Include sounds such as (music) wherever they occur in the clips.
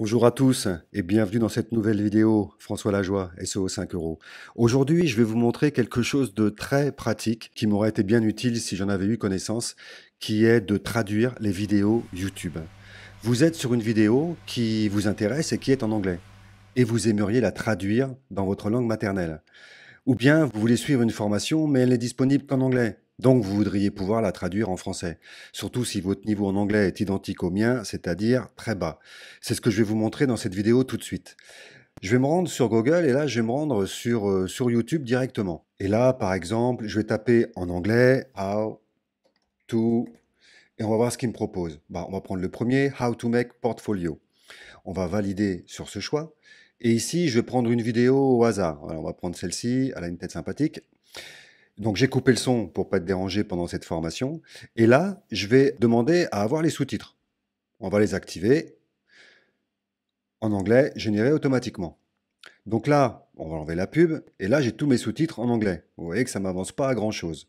Bonjour à tous et bienvenue dans cette nouvelle vidéo François Lajoie, SEO 5 euros. Aujourd'hui, je vais vous montrer quelque chose de très pratique qui m'aurait été bien utile si j'en avais eu connaissance, qui est de traduire les vidéos YouTube. Vous êtes sur une vidéo qui vous intéresse et qui est en anglais et vous aimeriez la traduire dans votre langue maternelle. Ou bien vous voulez suivre une formation mais elle n'est disponible qu'en anglais donc vous voudriez pouvoir la traduire en français, surtout si votre niveau en anglais est identique au mien, c'est-à-dire très bas. C'est ce que je vais vous montrer dans cette vidéo tout de suite. Je vais me rendre sur Google et là je vais me rendre sur, euh, sur YouTube directement. Et là par exemple, je vais taper en anglais how to et on va voir ce qu'il me propose. Bah, on va prendre le premier how to make portfolio. On va valider sur ce choix. Et ici, je vais prendre une vidéo au hasard. on va prendre celle-ci, elle a une tête sympathique. Donc j'ai coupé le son pour pas te déranger pendant cette formation. Et là, je vais demander à avoir les sous-titres. On va les activer en anglais, générés automatiquement. Donc là, on va enlever la pub, et là j'ai tous mes sous-titres en anglais. Vous voyez que ça m'avance pas à grand chose.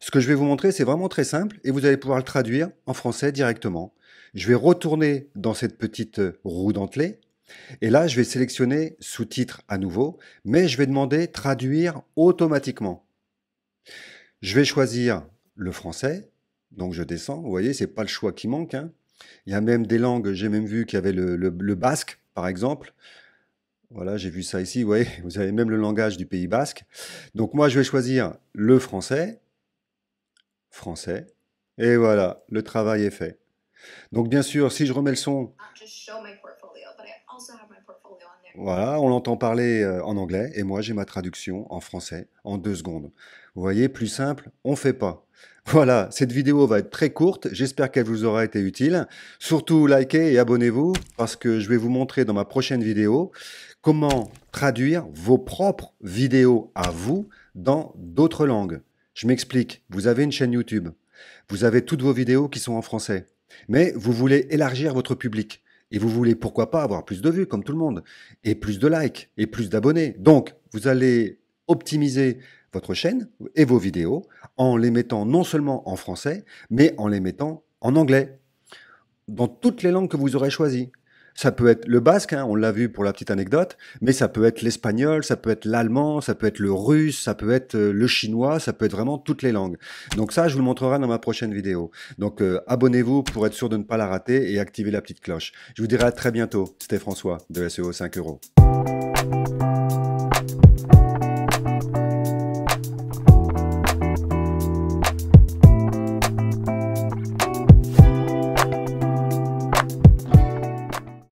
Ce que je vais vous montrer, c'est vraiment très simple, et vous allez pouvoir le traduire en français directement. Je vais retourner dans cette petite roue dentelée, et là je vais sélectionner sous-titres à nouveau, mais je vais demander traduire automatiquement. Je vais choisir le français, donc je descends. Vous voyez, n'est pas le choix qui manque. Hein. Il y a même des langues, j'ai même vu qu'il y avait le, le, basque, par exemple. Voilà, j'ai vu ça ici, vous voyez, (laughs) vous avez même le langage du Pays basque. Donc moi, je vais choisir le français, français, et voilà, le travail est fait. Donc bien sûr, si je remets le son... Voilà, on l'entend parler euh, en anglais et moi j'ai ma traduction en français en deux secondes. Vous voyez, plus simple, on fait pas. (laughs) Voilà, cette vidéo va être très courte, j'espère qu'elle vous aura été utile. Surtout likez et abonnez-vous parce que je vais vous montrer dans ma prochaine vidéo comment traduire vos propres vidéos à vous dans d'autres langues. Je m'explique, vous avez une chaîne YouTube, vous avez toutes vos vidéos qui sont en français, mais vous voulez élargir votre public. Et vous voulez, pourquoi pas, avoir plus de vues, comme tout le monde, et plus de likes, et plus d'abonnés. Donc, vous allez optimiser votre chaîne et vos vidéos en les mettant non seulement en français, mais en les mettant en anglais, dans toutes les langues que vous aurez choisies. Ça peut être le basque, hein, on l'a vu pour la petite anecdote, mais ça peut être l'espagnol, ça peut être l'allemand, ça peut être le russe, ça peut être euh, le chinois, ça peut être vraiment toutes les langues. Donc ça, je vous le montrerai dans ma prochaine vidéo. Donc euh, abonnez-vous pour être sûr de ne pas la rater et activez la petite cloche. Je vous dirai à très bientôt. C'était François de SEO 5 euros.